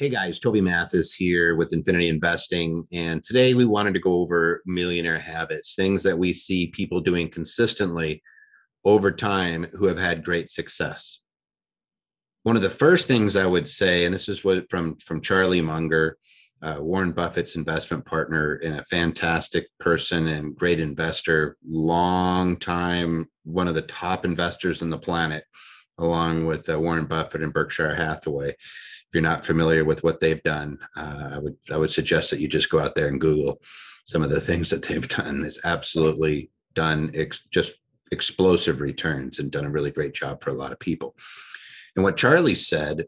Hey guys, Toby Mathis here with Infinity Investing. And today we wanted to go over millionaire habits, things that we see people doing consistently over time who have had great success. One of the first things I would say, and this is what from, from Charlie Munger, uh, Warren Buffett's investment partner and a fantastic person and great investor, long time, one of the top investors in the planet, along with uh, Warren Buffett and Berkshire Hathaway if you're not familiar with what they've done, uh, I would I would suggest that you just go out there and Google some of the things that they've done. It's absolutely done ex- just explosive returns and done a really great job for a lot of people. And what Charlie said,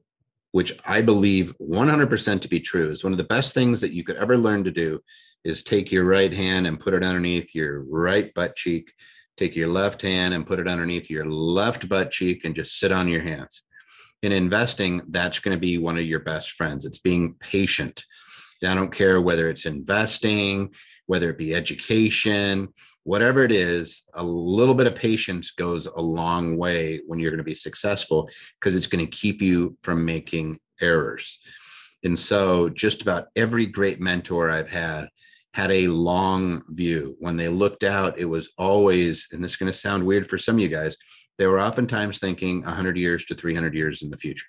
which I believe 100% to be true, is one of the best things that you could ever learn to do is take your right hand and put it underneath your right butt cheek, take your left hand and put it underneath your left butt cheek and just sit on your hands in investing, that's going to be one of your best friends. It's being patient. I don't care whether it's investing, whether it be education, whatever it is, a little bit of patience goes a long way when you're going to be successful because it's going to keep you from making errors. And so, just about every great mentor I've had had a long view. When they looked out, it was always, and this is going to sound weird for some of you guys, they were oftentimes thinking 100 years to 300 years in the future.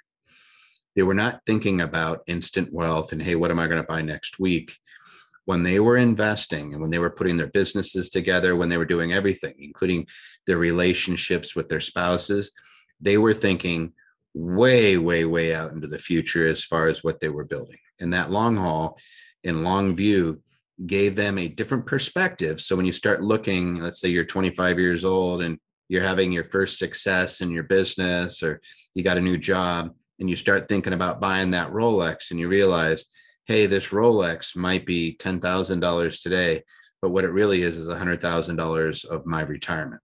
They were not thinking about instant wealth and, hey, what am I going to buy next week? When they were investing and when they were putting their businesses together, when they were doing everything, including their relationships with their spouses, they were thinking way, way, way out into the future as far as what they were building. And that long haul in long view gave them a different perspective. So when you start looking, let's say you're 25 years old and you're having your first success in your business or you got a new job and you start thinking about buying that Rolex and you realize, hey, this Rolex might be $10,000 today, but what it really is is $100,000 of my retirement.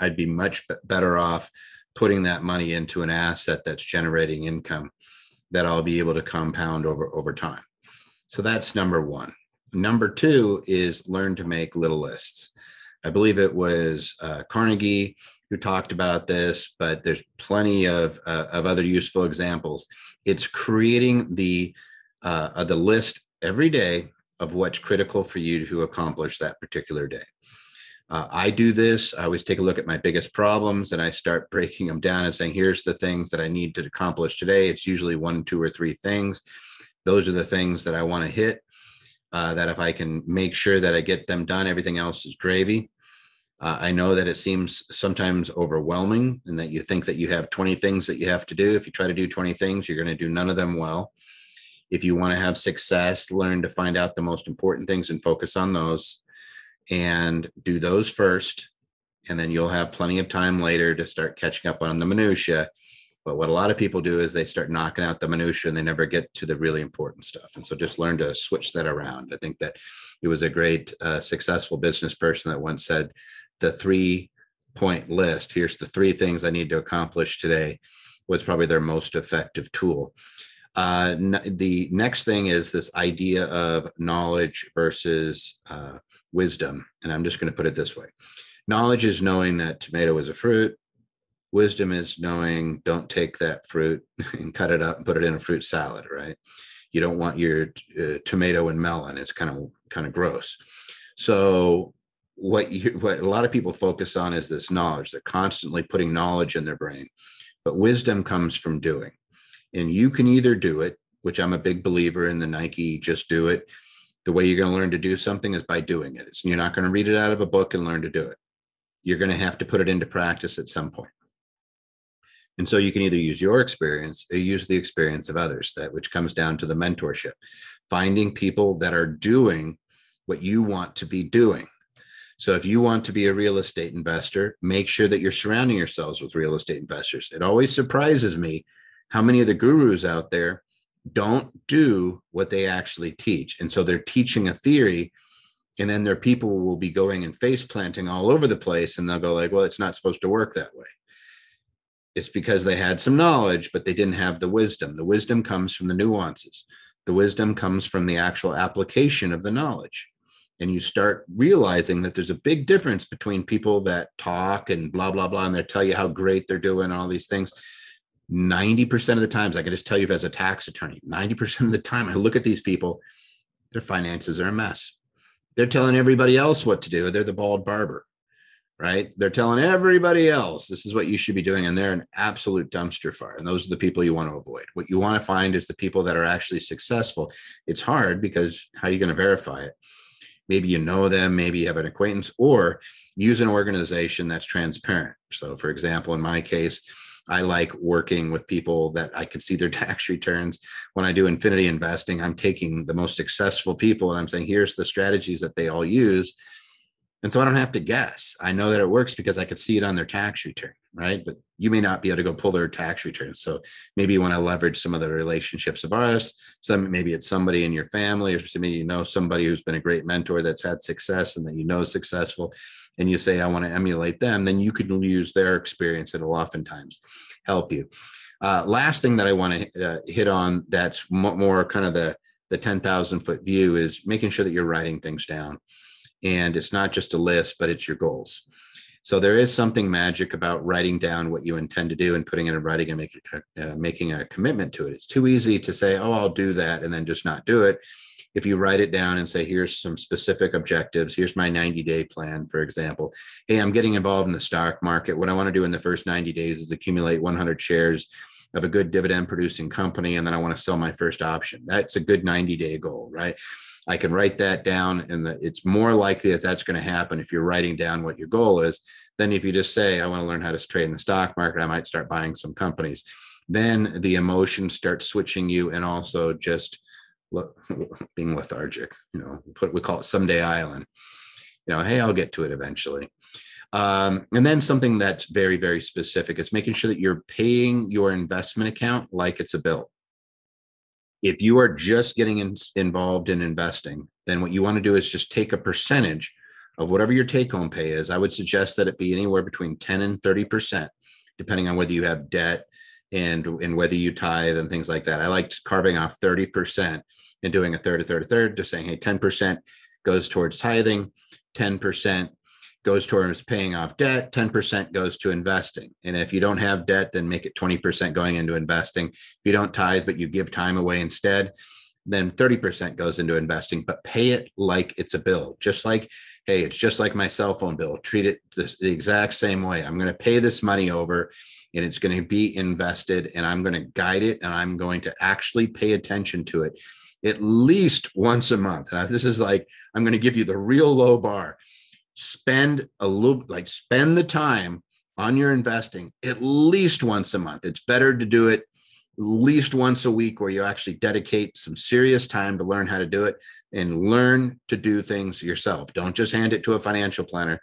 I'd be much better off putting that money into an asset that's generating income that I'll be able to compound over over time. So that's number 1. Number 2 is learn to make little lists. I believe it was uh, Carnegie who talked about this, but there's plenty of, uh, of other useful examples. It's creating the, uh, the list every day of what's critical for you to accomplish that particular day. Uh, I do this. I always take a look at my biggest problems and I start breaking them down and saying, here's the things that I need to accomplish today. It's usually one, two, or three things. Those are the things that I want to hit. Uh, that if I can make sure that I get them done, everything else is gravy. Uh, I know that it seems sometimes overwhelming and that you think that you have 20 things that you have to do. If you try to do 20 things, you're going to do none of them well. If you want to have success, learn to find out the most important things and focus on those and do those first. And then you'll have plenty of time later to start catching up on the minutiae but what a lot of people do is they start knocking out the minutia and they never get to the really important stuff. And so just learn to switch that around. I think that it was a great, uh, successful business person that once said, the three point list here's the three things I need to accomplish today was probably their most effective tool. Uh, n- the next thing is this idea of knowledge versus uh, wisdom. And I'm just going to put it this way knowledge is knowing that tomato is a fruit, wisdom is knowing don't take that fruit and cut it up and put it in a fruit salad right you don't want your uh, tomato and melon it's kind of kind of gross so what you what a lot of people focus on is this knowledge they're constantly putting knowledge in their brain but wisdom comes from doing and you can either do it which i'm a big believer in the nike just do it the way you're going to learn to do something is by doing it it's, you're not going to read it out of a book and learn to do it you're going to have to put it into practice at some point and so you can either use your experience or use the experience of others, that which comes down to the mentorship, finding people that are doing what you want to be doing. So if you want to be a real estate investor, make sure that you're surrounding yourselves with real estate investors. It always surprises me how many of the gurus out there don't do what they actually teach. And so they're teaching a theory and then their people will be going and face planting all over the place and they'll go like, "Well, it's not supposed to work that way." it's because they had some knowledge, but they didn't have the wisdom. The wisdom comes from the nuances, the wisdom comes from the actual application of the knowledge. And you start realizing that there's a big difference between people that talk and blah, blah, blah, and they tell you how great they're doing, all these things. 90% of the times, I can just tell you as a tax attorney, 90% of the time I look at these people, their finances are a mess. They're telling everybody else what to do. They're the bald barber right? They're telling everybody else this is what you should be doing, and they're an absolute dumpster fire. And those are the people you want to avoid. What you want to find is the people that are actually successful. It's hard because how are you going to verify it? Maybe you know them, maybe you have an acquaintance, or use an organization that's transparent. So, for example, in my case, I like working with people that I can see their tax returns. When I do infinity investing, I'm taking the most successful people and I'm saying, here's the strategies that they all use and so I don't have to guess. I know that it works because I could see it on their tax return, right? But you may not be able to go pull their tax return. So maybe you want to leverage some of the relationships of ours. Some maybe it's somebody in your family or maybe you know somebody who's been a great mentor that's had success and that you know is successful, and you say, I want to emulate them, then you can use their experience. It'll oftentimes help you. Uh, last thing that I want to uh, hit on that's more kind of the the 10,000 foot view is making sure that you're writing things down and it's not just a list but it's your goals so there is something magic about writing down what you intend to do and putting it in writing and making uh, making a commitment to it it's too easy to say oh i'll do that and then just not do it if you write it down and say here's some specific objectives here's my 90 day plan for example hey i'm getting involved in the stock market what i want to do in the first 90 days is accumulate 100 shares of a good dividend producing company and then i want to sell my first option that's a good 90 day goal right I can write that down, and the, it's more likely that that's going to happen if you're writing down what your goal is. Then, if you just say, I want to learn how to trade in the stock market, I might start buying some companies. Then the emotion starts switching you, and also just being lethargic. You know, put we call it someday island. You know, hey, I'll get to it eventually. Um, and then something that's very, very specific is making sure that you're paying your investment account like it's a bill if you are just getting in, involved in investing, then what you want to do is just take a percentage of whatever your take home pay is. I would suggest that it be anywhere between 10 and 30%, depending on whether you have debt and, and whether you tithe and things like that. I liked carving off 30% and doing a third, a third, a third, just saying, hey, 10% goes towards tithing, 10% goes towards paying off debt 10% goes to investing and if you don't have debt then make it 20% going into investing if you don't tithe but you give time away instead then 30% goes into investing but pay it like it's a bill just like hey it's just like my cell phone bill treat it the, exact same way i'm going to pay this money over and it's going to be invested and i'm going to guide it and i'm going to actually pay attention to it at least once a month now, this is like i'm going to give you the real low bar spend a little like spend the time on your investing at least once a month it's better to do it at least once a week where you actually dedicate some serious time to learn how to do it and learn to do things yourself don't just hand it to a financial planner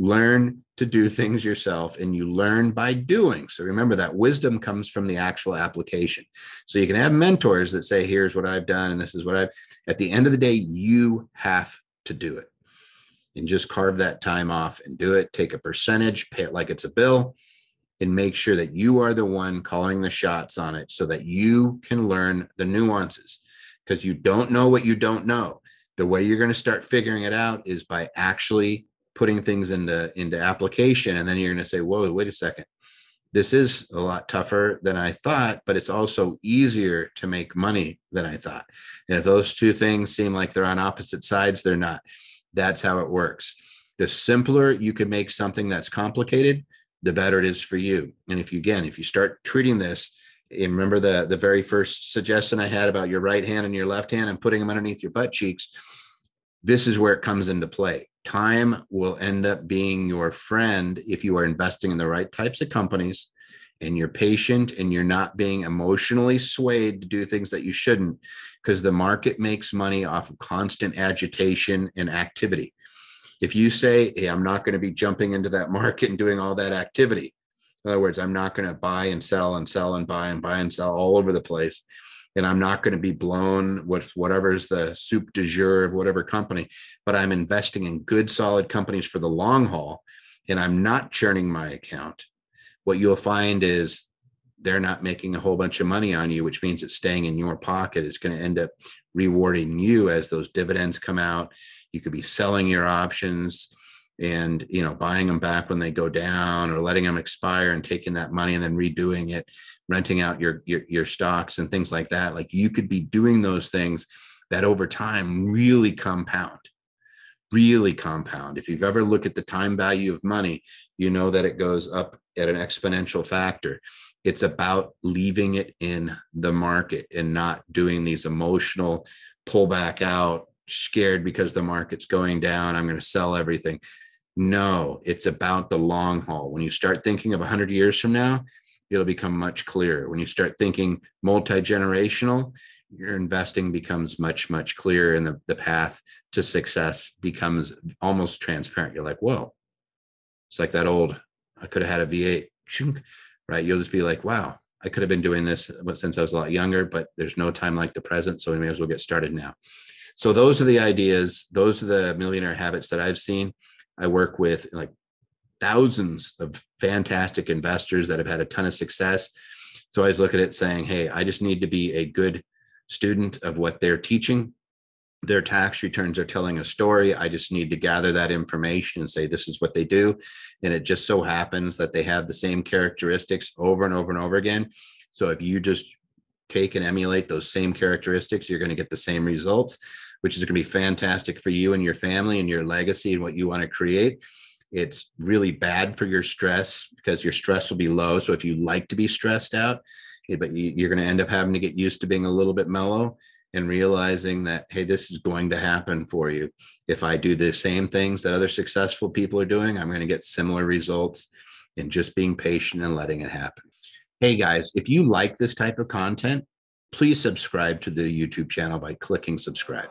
learn to do things yourself and you learn by doing so remember that wisdom comes from the actual application so you can have mentors that say here's what i've done and this is what i've at the end of the day you have to do it and just carve that time off and do it. Take a percentage, pay it like it's a bill, and make sure that you are the one calling the shots on it so that you can learn the nuances because you don't know what you don't know. The way you're going to start figuring it out is by actually putting things into into application and then you're going to say whoa wait a second this is a lot tougher than i thought but it's also easier to make money than i thought and if those two things seem like they're on opposite sides they're not that's how it works. The simpler you can make something that's complicated, the better it is for you. And if you again, if you start treating this, and remember the the very first suggestion I had about your right hand and your left hand and putting them underneath your butt cheeks, this is where it comes into play. Time will end up being your friend if you are investing in the right types of companies and you're patient and you're not being emotionally swayed to do things that you shouldn't because the market makes money off of constant agitation and activity. If you say, hey, I'm not going to be jumping into that market and doing all that activity, in other words, I'm not going to buy and sell and sell and buy and buy and sell all over the place. And I'm not going to be blown with whatever's the soup de jour of whatever company, but I'm investing in good, solid companies for the long haul and I'm not churning my account. What you'll find is they're not making a whole bunch of money on you, which means it's staying in your pocket. It's going to end up rewarding you as those dividends come out. You could be selling your options and you know buying them back when they go down or letting them expire and taking that money and then redoing it renting out your, your your, stocks and things like that like you could be doing those things that over time really compound really compound if you've ever looked at the time value of money you know that it goes up at an exponential factor it's about leaving it in the market and not doing these emotional pull back out scared because the market's going down i'm going to sell everything no it's about the long haul when you start thinking of 100 years from now it'll become much clearer when you start thinking multi-generational your investing becomes much much clearer and the, the path to success becomes almost transparent you're like whoa it's like that old i could have had a v8 right? You'll just be like, wow, I could have been doing this since I was a lot younger, but there's no time like the present. So we may as well get started now. So those are the ideas. Those are the millionaire habits that I've seen. I work with like thousands of fantastic investors that have had a ton of success. So I always look at it saying, hey, I just need to be a good student of what they're teaching their tax returns are telling a story. I just need to gather that information and say, this is what they do. And it just so happens that they have the same characteristics over and over and over again. So if you just take and emulate those same characteristics, you're going to get the same results, which is going to be fantastic for you and your family and your legacy and what you want to create. It's really bad for your stress because your stress will be low. So if you like to be stressed out, but you're going to end up having to get used to being a little bit mellow and realizing that hey this is going to happen for you if i do the same things that other successful people are doing i'm going to get similar results and just being patient and letting it happen hey guys if you like this type of content please subscribe to the youtube channel by clicking subscribe